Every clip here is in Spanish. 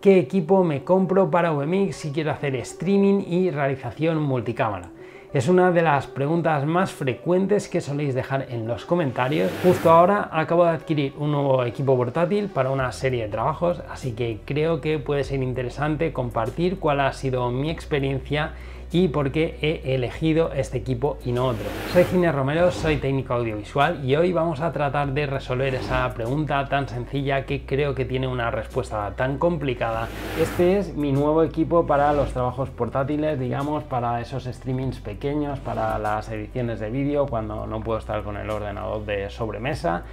qué equipo me compro para VMix si quiero hacer streaming y realización multicámara. Es una de las preguntas más frecuentes que soléis dejar en los comentarios. Justo ahora acabo de adquirir un nuevo equipo portátil para una serie de trabajos, así que creo que puede ser interesante compartir cuál ha sido mi experiencia y por qué he elegido este equipo y no otro. Soy Ginés Romero, soy técnico audiovisual y hoy vamos a tratar de resolver esa pregunta tan sencilla que creo que tiene una respuesta tan complicada. Este es mi nuevo equipo para los trabajos portátiles, digamos, para esos streamings pequeños, para las ediciones de vídeo cuando no puedo estar con el ordenador de sobremesa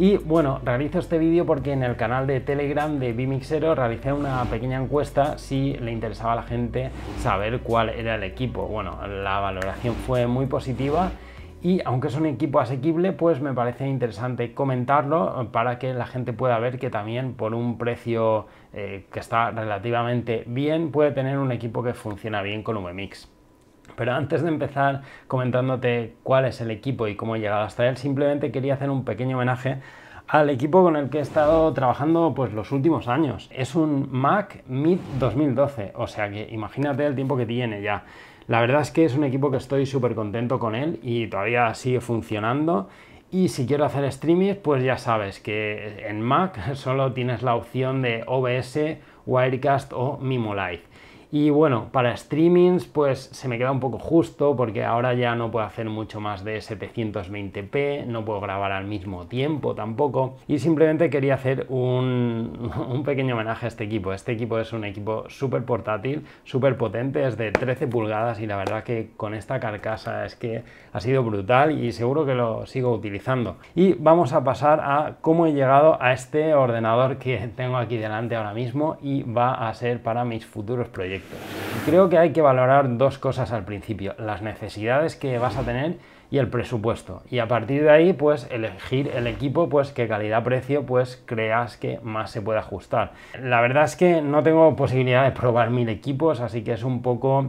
y bueno, realizo este vídeo porque en el canal de Telegram de Bimixero realicé una pequeña encuesta si le interesaba a la gente saber cuál era el equipo. Bueno, la valoración fue muy positiva y aunque es un equipo asequible, pues me parece interesante comentarlo para que la gente pueda ver que también por un precio eh, que está relativamente bien puede tener un equipo que funciona bien con VMIX. Pero antes de empezar comentándote cuál es el equipo y cómo he llegado hasta él, simplemente quería hacer un pequeño homenaje al equipo con el que he estado trabajando pues los últimos años. Es un Mac Mid 2012, o sea que imagínate el tiempo que tiene ya. La verdad es que es un equipo que estoy súper contento con él y todavía sigue funcionando. Y si quiero hacer streaming, pues ya sabes que en Mac solo tienes la opción de OBS, Wirecast o Mimolife. Y bueno, para streamings pues se me queda un poco justo porque ahora ya no puedo hacer mucho más de 720p, no puedo grabar al mismo tiempo tampoco. Y simplemente quería hacer un, un pequeño homenaje a este equipo. Este equipo es un equipo súper portátil, súper potente, es de 13 pulgadas y la verdad que con esta carcasa es que ha sido brutal y seguro que lo sigo utilizando. Y vamos a pasar a cómo he llegado a este ordenador que tengo aquí delante ahora mismo y va a ser para mis futuros proyectos. Creo que hay que valorar dos cosas al principio, las necesidades que vas a tener y el presupuesto. Y a partir de ahí, pues elegir el equipo, pues que calidad-precio, pues creas que más se puede ajustar. La verdad es que no tengo posibilidad de probar mil equipos, así que es un poco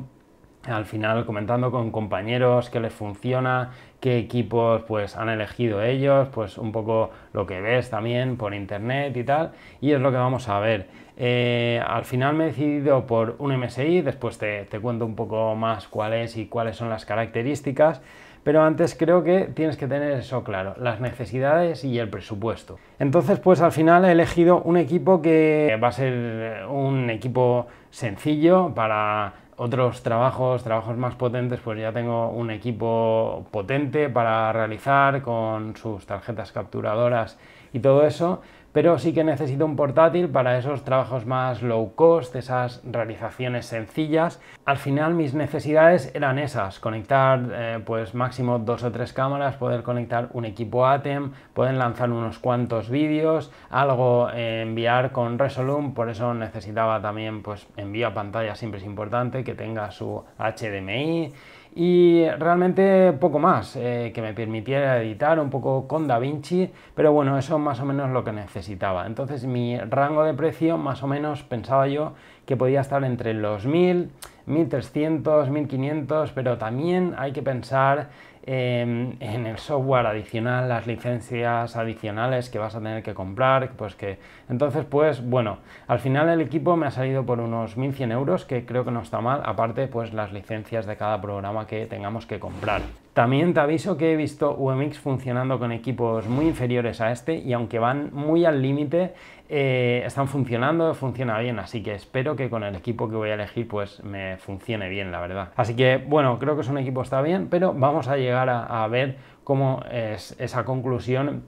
al final comentando con compañeros qué les funciona, qué equipos pues han elegido ellos, pues un poco lo que ves también por internet y tal, y es lo que vamos a ver. Eh, al final me he decidido por un MSI, después te, te cuento un poco más cuál es y cuáles son las características, pero antes creo que tienes que tener eso claro, las necesidades y el presupuesto. Entonces, pues al final he elegido un equipo que va a ser un equipo sencillo para otros trabajos, trabajos más potentes, pues ya tengo un equipo potente para realizar con sus tarjetas capturadoras y todo eso pero sí que necesito un portátil para esos trabajos más low cost, esas realizaciones sencillas. Al final mis necesidades eran esas, conectar eh, pues máximo dos o tres cámaras, poder conectar un equipo ATEM, poder lanzar unos cuantos vídeos, algo eh, enviar con Resolume, por eso necesitaba también pues envío a pantalla siempre es importante que tenga su HDMI y realmente poco más eh, que me permitiera editar un poco con DaVinci, pero bueno, eso más o menos lo que necesitaba. Entonces mi rango de precio más o menos pensaba yo que podía estar entre los 1000, 1300, 1500, pero también hay que pensar Em, en el software adicional, las licencias adicionales que vas a tener que comprar, pues que... Entonces, pues bueno, al final el equipo me ha salido por unos 1.100 euros, que creo que no está mal, aparte pues las licencias de cada programa que tengamos que comprar. También te aviso que he visto UMX funcionando con equipos muy inferiores a este y aunque van muy al límite, eh, están funcionando, funciona bien, así que espero que con el equipo que voy a elegir pues me funcione bien, la verdad. Así que bueno, creo que es un equipo está bien, pero vamos a llegar a ver cómo es esa conclusión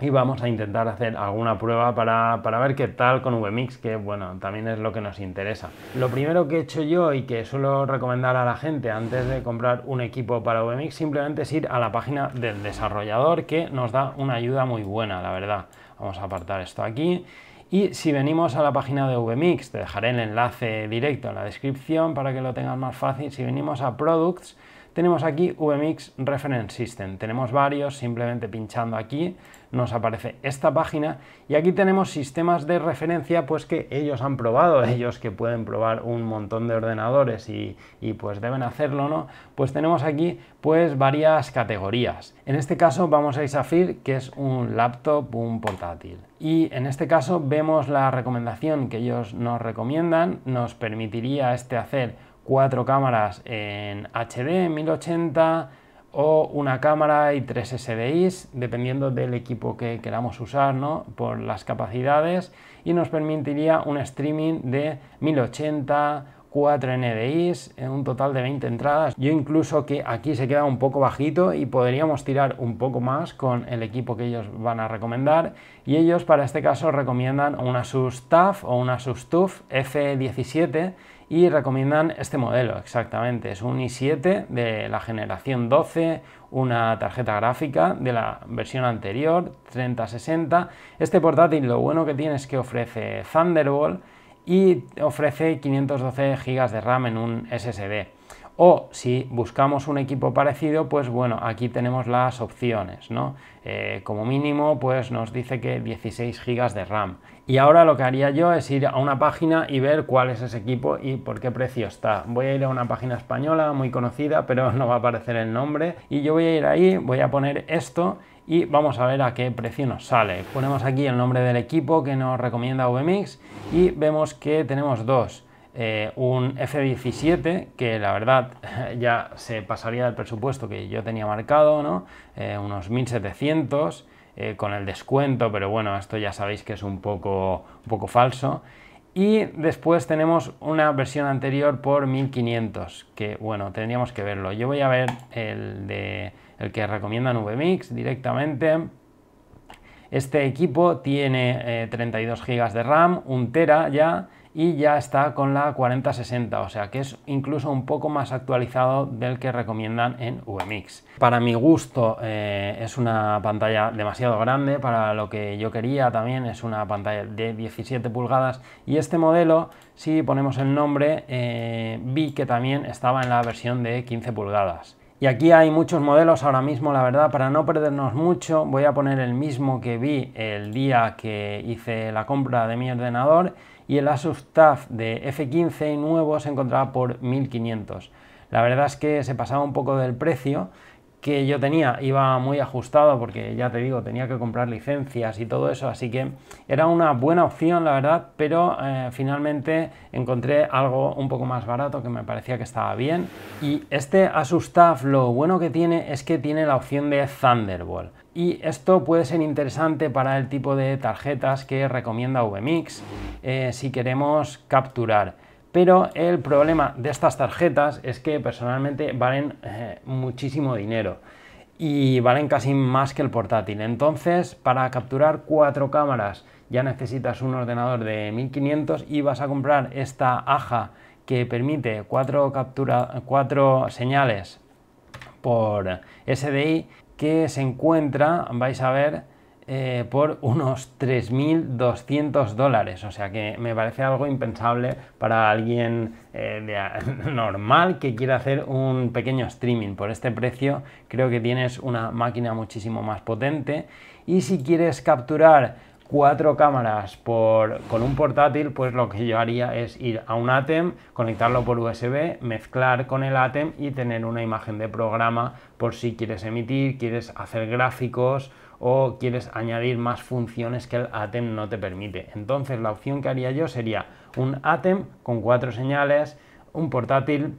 y vamos a intentar hacer alguna prueba para, ver qué tal con VMix, que bueno, también es lo que nos interesa. Lo primero que he hecho yo y que suelo recomendar a la gente antes de comprar un equipo para VMix simplemente es ir a la página del desarrollador que nos da una ayuda muy buena, la verdad. Vamos a apartar esto aquí. Y si venimos a la página de VMix, te dejaré el enlace directo en la descripción para que lo tengas más fácil. Si venimos a Products, tenemos aquí VMix Reference System. Tenemos varios, simplemente pinchando aquí nos aparece esta página y aquí tenemos sistemas de referencia pues que ellos han probado, ellos que pueden probar un montón de ordenadores y, pues deben hacerlo, ¿no? Pues tenemos aquí pues varias categorías. En este caso vamos a Isafir que es un laptop, un portátil. Y en este caso vemos la recomendación que ellos nos recomiendan, nos permitiría este hacer cuatro cámaras en HD 1080 o una cámara y tres SDIs, dependiendo del equipo que queramos usar, por las capacidades, y nos permitiría un streaming de 1080, 4 NDIs, un total de 20 entradas. Yo incluso que aquí se queda un poco bajito y podríamos tirar un poco más con el equipo que ellos van a recomendar. Y ellos para este caso recomiendan una SUS o una SUS TUF F17 y recomiendan este modelo exactamente. Es un i7 de la generación 12, una tarjeta gráfica de la versión anterior, 3060. Este portátil lo bueno que tiene es que ofrece Thunderbolt y ofrece 512 GB de RAM en un SSD. O si buscamos un equipo parecido, pues bueno, aquí tenemos las opciones, ¿no? Eh, como mínimo, pues nos dice que 16 GB de RAM. Y ahora lo que haría yo es ir a una página y ver cuál es ese equipo y por qué precio está. Voy a ir a una página española muy conocida, pero no va a aparecer el nombre. Y yo voy a ir ahí, voy a poner esto y vamos a ver a qué precio nos sale. Ponemos aquí el nombre del equipo que nos recomienda VMix y vemos que tenemos dos. Eh, un F-17 que la verdad ya se pasaría del presupuesto que yo tenía marcado, ¿no? Eh, unos 1700 eh, con el descuento, pero bueno, esto ya sabéis que es un poco, poco falso. Y después tenemos una versión anterior por 1500, que bueno, tendríamos que verlo. Yo voy a ver el, de, el que recomienda VMix directamente. Este equipo tiene 32 GB de RAM, un Tera ya, y ya está con la 4060, o sea que es incluso un poco más actualizado del que recomiendan en UMX. Para mi gusto eh, es una pantalla demasiado grande para lo que yo quería, también es una pantalla de 17 pulgadas y este modelo, si ponemos el nombre, eh, vi que también estaba en la versión de 15 pulgadas. Y aquí hay muchos modelos ahora mismo, la verdad, para no perdernos mucho, voy a poner el mismo que vi el día que hice la compra de mi ordenador y el Asus de F15 nuevo se encontraba por 1500. La verdad es que se pasaba un poco del precio que yo tenía, iba muy ajustado porque ya te digo, tenía que comprar licencias y todo eso, así que era una buena opción la verdad, pero eh, finalmente encontré algo un poco más barato que me parecía que estaba bien y este Asus Taf lo bueno que tiene es que tiene la opción de Thunderbolt. Y esto puede ser interesante para el tipo de tarjetas que recomienda VMix eh, si queremos capturar. Pero el problema de estas tarjetas es que personalmente valen eh, muchísimo dinero y valen casi más que el portátil. Entonces, para capturar cuatro cámaras ya necesitas un ordenador de 1500 y vas a comprar esta aja que permite cuatro, cuatro señales por SDI que se encuentra, vais a ver, eh, por unos 3.200 dólares. O sea que me parece algo impensable para alguien eh, normal que quiera hacer un pequeño streaming. Por este precio creo que tienes una máquina muchísimo más potente. Y si quieres capturar cuatro cámaras por, con un portátil, pues lo que yo haría es ir a un ATEM, conectarlo por USB, mezclar con el ATEM y tener una imagen de programa por si quieres emitir, quieres hacer gráficos o quieres añadir más funciones que el ATEM no te permite. Entonces la opción que haría yo sería un ATEM con cuatro señales, un portátil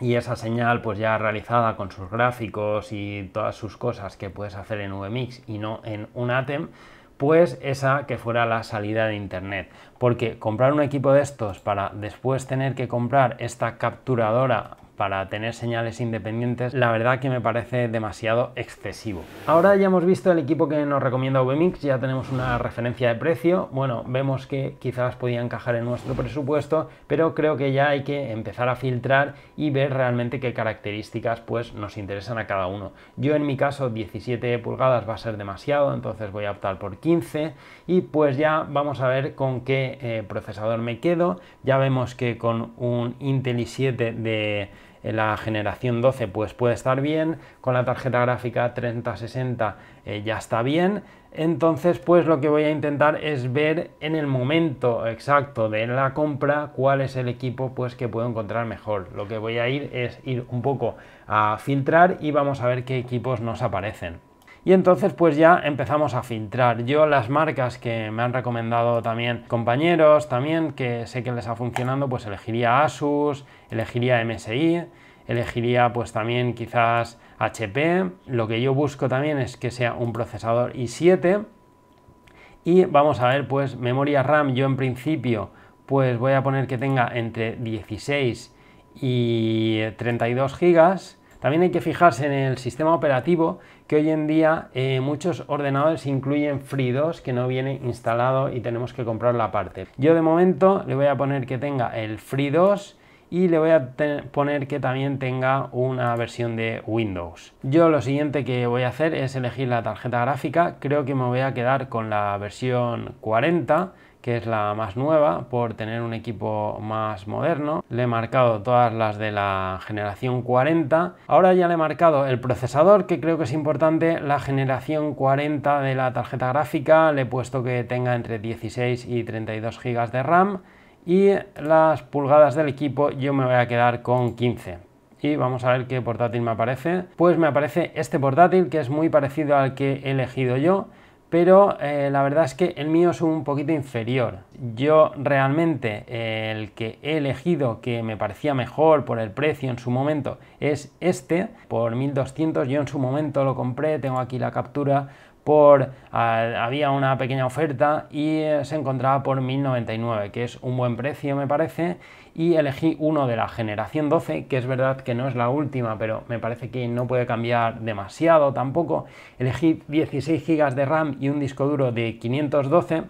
y esa señal pues ya realizada con sus gráficos y todas sus cosas que puedes hacer en VMix y no en un ATEM pues esa que fuera la salida de internet. Porque comprar un equipo de estos para después tener que comprar esta capturadora para tener señales independientes, la verdad que me parece demasiado excesivo. Ahora ya hemos visto el equipo que nos recomienda VMix, ya tenemos una referencia de precio, bueno, vemos que quizás podía encajar en nuestro presupuesto, pero creo que ya hay que empezar a filtrar y ver realmente qué características pues nos interesan a cada uno. Yo en mi caso 17 pulgadas va a ser demasiado, entonces voy a optar por 15 y pues ya vamos a ver con qué eh, procesador me quedo. Ya vemos que con un Intel i7 de la generación 12 pues puede estar bien, con la tarjeta gráfica 3060 eh, ya está bien, entonces pues lo que voy a intentar es ver en el momento exacto de la compra cuál es el equipo pues que puedo encontrar mejor. Lo que voy a ir es ir un poco a filtrar y vamos a ver qué equipos nos aparecen. Y entonces pues ya empezamos a filtrar. Yo las marcas que me han recomendado también compañeros, también que sé que les ha funcionado, pues elegiría Asus, elegiría MSI, elegiría pues también quizás HP. Lo que yo busco también es que sea un procesador i7. Y vamos a ver pues memoria RAM, yo en principio pues voy a poner que tenga entre 16 y 32 gigas también hay que fijarse en el sistema operativo, que hoy en día eh, muchos ordenadores incluyen Free2 que no viene instalado y tenemos que comprar la parte. Yo de momento le voy a poner que tenga el Free2 y le voy a poner que también tenga una versión de Windows. Yo lo siguiente que voy a hacer es elegir la tarjeta gráfica, creo que me voy a quedar con la versión 40 que es la más nueva por tener un equipo más moderno. Le he marcado todas las de la generación 40. Ahora ya le he marcado el procesador, que creo que es importante, la generación 40 de la tarjeta gráfica. Le he puesto que tenga entre 16 y 32 GB de RAM. Y las pulgadas del equipo yo me voy a quedar con 15 y vamos a ver qué portátil me aparece. Pues me aparece este portátil que es muy parecido al que he elegido yo pero eh, la verdad es que el mío es un poquito inferior. Yo realmente eh, el que he elegido que me parecía mejor por el precio en su momento es este, por 1200. Yo en su momento lo compré, tengo aquí la captura por ah, había una pequeña oferta y eh, se encontraba por 1099, que es un buen precio me parece y elegí uno de la generación 12, que es verdad que no es la última, pero me parece que no puede cambiar demasiado tampoco. Elegí 16 GB de RAM y un disco duro de 512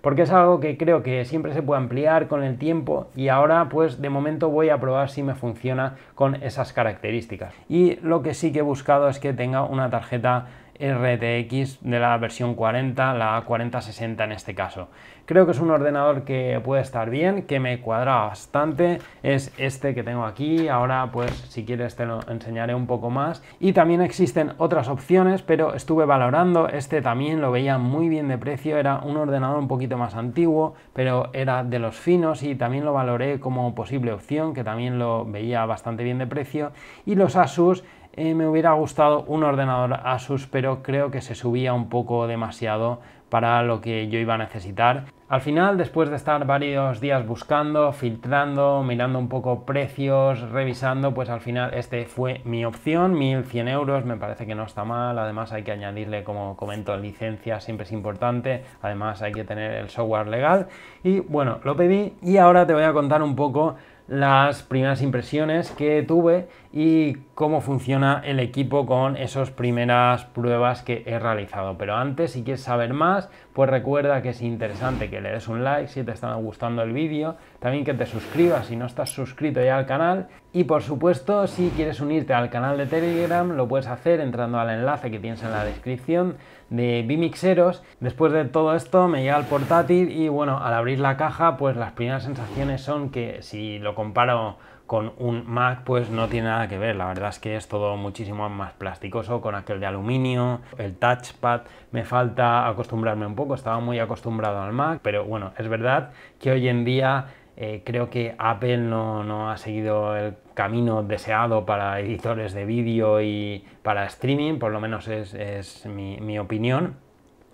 porque es algo que creo que siempre se puede ampliar con el tiempo y ahora pues de momento voy a probar si me funciona con esas características. Y lo que sí que he buscado es que tenga una tarjeta RTX de la versión 40, la 4060 en este caso. Creo que es un ordenador que puede estar bien, que me cuadra bastante. Es este que tengo aquí. Ahora, pues, si quieres te lo enseñaré un poco más. Y también existen otras opciones, pero estuve valorando. Este también lo veía muy bien de precio. Era un ordenador un poquito más antiguo, pero era de los finos y también lo valoré como posible opción, que también lo veía bastante bien de precio. Y los Asus eh, me hubiera gustado un ordenador Asus, pero creo que se subía un poco demasiado para lo que yo iba a necesitar. Al final, después de estar varios días buscando, filtrando, mirando un poco precios, revisando, pues al final este fue mi opción, 1100 euros, me parece que no está mal, además hay que añadirle, como comento, licencia, siempre es importante, además hay que tener el software legal y bueno, lo pedí y ahora te voy a contar un poco las primeras impresiones que tuve y cómo funciona el equipo con esas primeras pruebas que he realizado. Pero antes, si quieres saber más, pues recuerda que es interesante que le des un like si te está gustando el vídeo, también que te suscribas si no estás suscrito ya al canal y por supuesto, si quieres unirte al canal de Telegram, lo puedes hacer entrando al enlace que tienes en la descripción de Bimixeros. Después de todo esto me llega el portátil y bueno, al abrir la caja, pues las primeras sensaciones son que si lo comparo con un Mac pues no tiene nada que ver, la verdad es que es todo muchísimo más plasticoso con aquel de aluminio, el touchpad, me falta acostumbrarme un poco, estaba muy acostumbrado al Mac, pero bueno, es verdad que hoy en día eh, creo que Apple no, ha seguido el camino deseado para editores de vídeo y para streaming, por lo menos es, mi, mi opinión.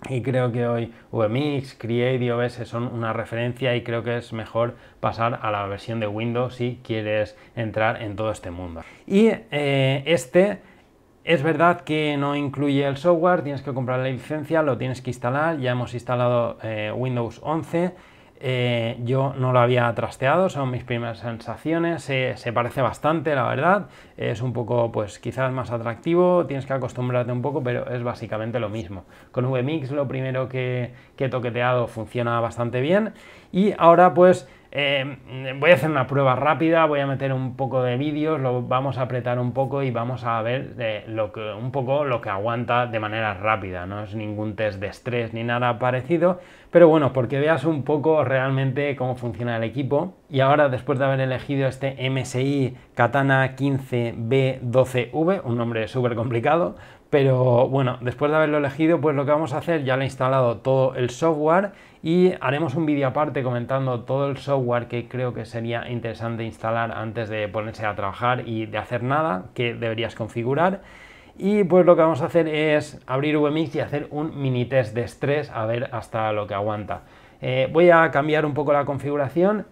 Y creo que hoy VMix, Create y OBS son una referencia y creo que es mejor pasar a la versión de Windows si quieres entrar en todo este mundo. Y eh, este es verdad que no incluye el software, tienes que comprar la licencia, lo tienes que instalar, ya hemos instalado eh, Windows 11 eh, yo no lo había trasteado, son mis primeras sensaciones, se parece bastante, la verdad. Es un poco, pues quizás más atractivo, tienes que acostumbrarte un poco, pero es básicamente lo mismo. Con VMix lo primero que, que he toqueteado funciona bastante bien. Y ahora pues eh, voy a hacer una prueba rápida, voy a meter un poco de vídeos, lo vamos a apretar un poco y vamos a ver eh, un poco lo que aguanta de manera rápida. No es ningún test de estrés ni nada parecido, pero bueno, porque veas un poco realmente cómo funciona el equipo. Y ahora, después de haber elegido este MSI Katana 15B12V, un nombre súper complicado, pero bueno, después de haberlo elegido, pues lo que vamos a hacer, ya le he instalado todo el software y haremos un vídeo aparte comentando todo el software que creo que sería interesante instalar antes de ponerse a trabajar y de hacer nada que deberías configurar. Y pues lo que vamos a hacer es abrir VMix y hacer un mini test de estrés a ver hasta lo que aguanta. Eh, voy a cambiar un poco la configuración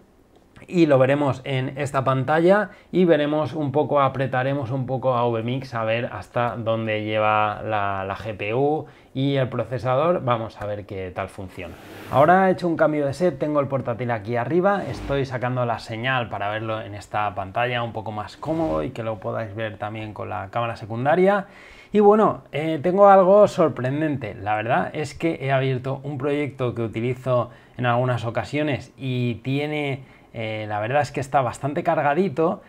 y lo veremos en esta pantalla y veremos un poco, apretaremos un poco a VMix a ver hasta dónde lleva la, GPU y el procesador, vamos a ver qué tal funciona. Ahora he hecho un cambio de set, tengo el portátil aquí arriba, estoy sacando la señal para verlo en esta pantalla un poco más cómodo y que lo podáis ver también con la cámara secundaria. Y bueno, eh, tengo algo sorprendente, la verdad es que he abierto un proyecto que utilizo en algunas ocasiones y tiene eh, la verdad es que está bastante cargadito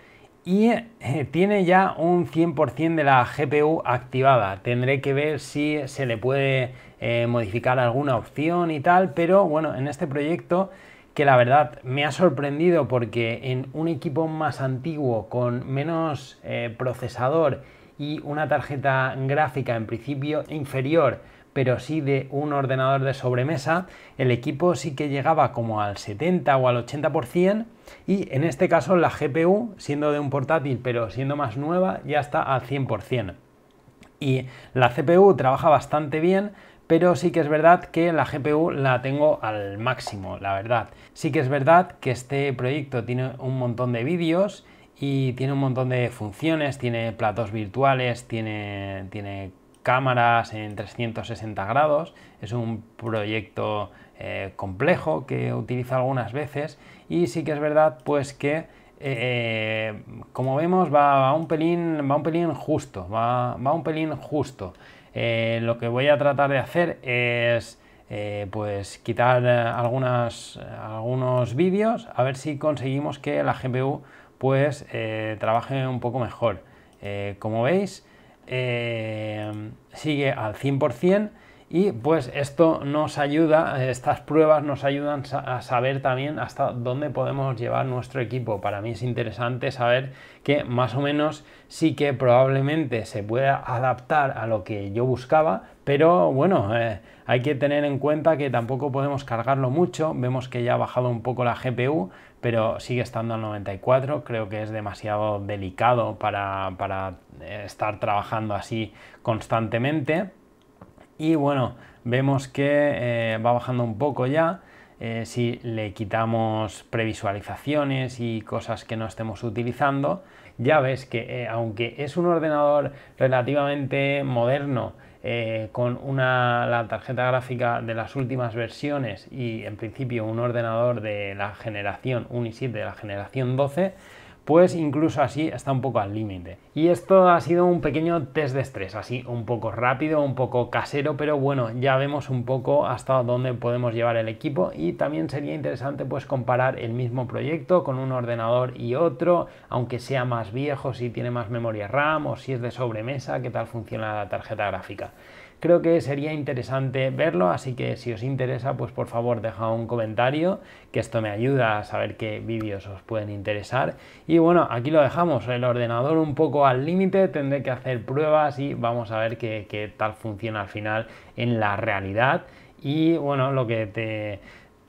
y eh, tiene ya un 100% de la GPU activada. Tendré que ver si se le puede eh, modificar alguna opción y tal, pero bueno, en este proyecto que la verdad me ha sorprendido porque en un equipo más antiguo con menos procesador y una tarjeta gráfica en principio inferior pero sí de un ordenador de sobremesa, el equipo sí que llegaba como al 70 o al 80% y en este caso la GPU, siendo de un portátil pero siendo más nueva, ya está al 100%. Y la CPU trabaja bastante bien, pero sí que es verdad que la GPU la tengo al máximo, la verdad. Sí que es verdad que este proyecto tiene un montón de vídeos y tiene un montón de funciones, tiene platos virtuales, tiene, tiene cámaras en 360 grados. Es un proyecto eh, complejo que utiliza algunas veces y sí que es verdad pues que eh, como vemos va, un pelín, va un pelín justo, va, va un pelín justo. Eh, lo que voy a tratar de hacer es pues quitar algunas, algunos vídeos a ver si conseguimos que la GPU pues trabaje un poco mejor. como veis, eh, sigue al 100% y pues esto nos ayuda, estas pruebas nos ayudan a saber también hasta dónde podemos llevar nuestro equipo. Para mí es interesante saber que más o menos sí que probablemente se pueda adaptar a lo que yo buscaba, pero bueno, eh, hay que tener en cuenta que tampoco podemos cargarlo mucho. Vemos que ya ha bajado un poco la GPU, pero sigue estando al 94. Creo que es demasiado delicado para, eh, estar trabajando así constantemente. Y bueno, vemos que eh, va bajando un poco ya. si le quitamos previsualizaciones y cosas que no estemos utilizando, ya ves que aunque es un ordenador relativamente moderno, eh, con una, la tarjeta gráfica de las últimas versiones y en principio un ordenador de la generación 1 y 7 de la generación 12 pues incluso así está un poco al límite. Y esto ha sido un pequeño test de estrés, así un poco rápido, un poco casero, pero bueno, ya vemos un poco hasta dónde podemos llevar el equipo y también sería interesante pues comparar el mismo proyecto con un ordenador y otro, aunque sea más viejo, si tiene más memoria RAM o si es de sobremesa, qué tal funciona la tarjeta gráfica creo que sería interesante verlo, así que si os interesa, pues por favor dejad un comentario, que esto me ayuda a saber qué vídeos os pueden interesar. Y bueno, aquí lo dejamos, el ordenador un poco al límite, tendré que hacer pruebas y vamos a ver qué tal funciona al final en la realidad. Y bueno, lo que te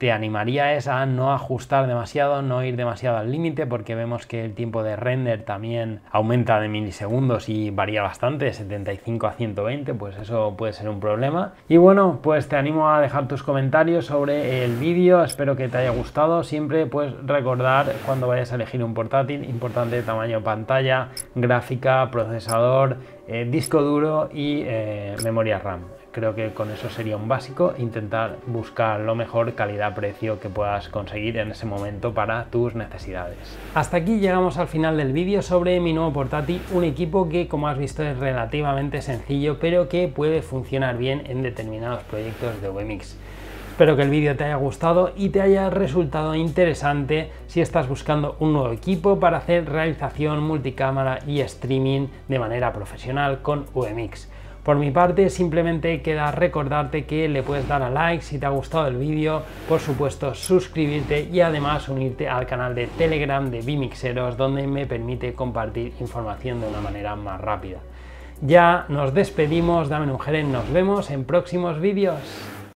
te animaría es a no ajustar demasiado, no ir demasiado al límite, porque vemos que el tiempo de render también aumenta de milisegundos y varía bastante, de 75 a 120, pues eso puede ser un problema. Y bueno, pues te animo a dejar tus comentarios sobre el vídeo, espero que te haya gustado. Siempre pues recordar cuando vayas a elegir un portátil, importante tamaño pantalla, gráfica, procesador, eh, disco duro y eh, memoria RAM creo que con eso sería un básico, intentar buscar lo mejor calidad-precio que puedas conseguir en ese momento para tus necesidades. Hasta aquí llegamos al final del vídeo sobre mi nuevo portátil, un equipo que como has visto es relativamente sencillo pero que puede funcionar bien en determinados proyectos de Wemix. Espero que el vídeo te haya gustado y te haya resultado interesante si estás buscando un nuevo equipo para hacer realización multicámara y streaming de manera profesional con UMX. Por mi parte, simplemente queda recordarte que le puedes dar a like si te ha gustado el vídeo, por supuesto suscribirte y además unirte al canal de Telegram de Bimixeros donde me permite compartir información de una manera más rápida. Ya nos despedimos, dame un nos vemos en próximos vídeos.